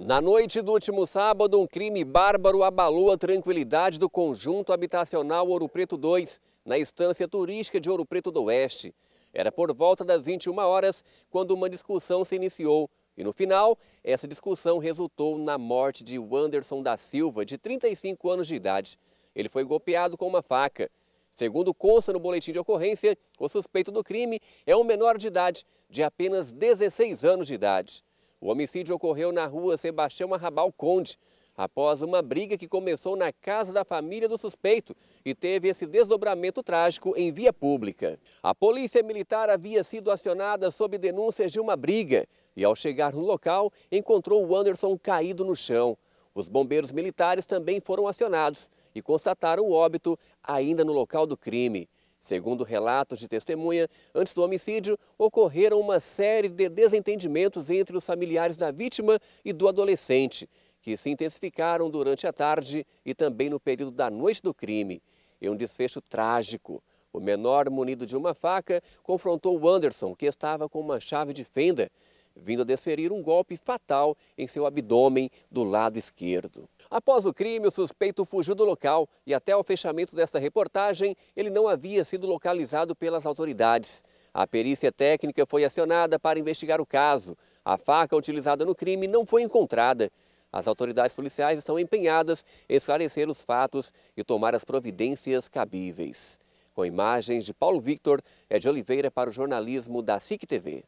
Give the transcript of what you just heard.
Na noite do último sábado, um crime bárbaro abalou a tranquilidade do conjunto habitacional Ouro Preto 2, na estância turística de Ouro Preto do Oeste. Era por volta das 21 horas quando uma discussão se iniciou e no final, essa discussão resultou na morte de Wanderson da Silva, de 35 anos de idade. Ele foi golpeado com uma faca. Segundo consta no boletim de ocorrência, o suspeito do crime é um menor de idade, de apenas 16 anos de idade. O homicídio ocorreu na rua Sebastião Arrabal Conde, após uma briga que começou na casa da família do suspeito e teve esse desdobramento trágico em via pública. A polícia militar havia sido acionada sob denúncias de uma briga e, ao chegar no local, encontrou o Anderson caído no chão. Os bombeiros militares também foram acionados e constataram o óbito ainda no local do crime. Segundo relatos de testemunha, antes do homicídio, ocorreram uma série de desentendimentos entre os familiares da vítima e do adolescente, que se intensificaram durante a tarde e também no período da noite do crime. Em um desfecho trágico, o menor, munido de uma faca, confrontou o Anderson, que estava com uma chave de fenda vindo a desferir um golpe fatal em seu abdômen do lado esquerdo. Após o crime, o suspeito fugiu do local e até o fechamento desta reportagem, ele não havia sido localizado pelas autoridades. A perícia técnica foi acionada para investigar o caso. A faca utilizada no crime não foi encontrada. As autoridades policiais estão empenhadas em esclarecer os fatos e tomar as providências cabíveis. Com imagens de Paulo Victor, é de Oliveira para o jornalismo da SIC TV.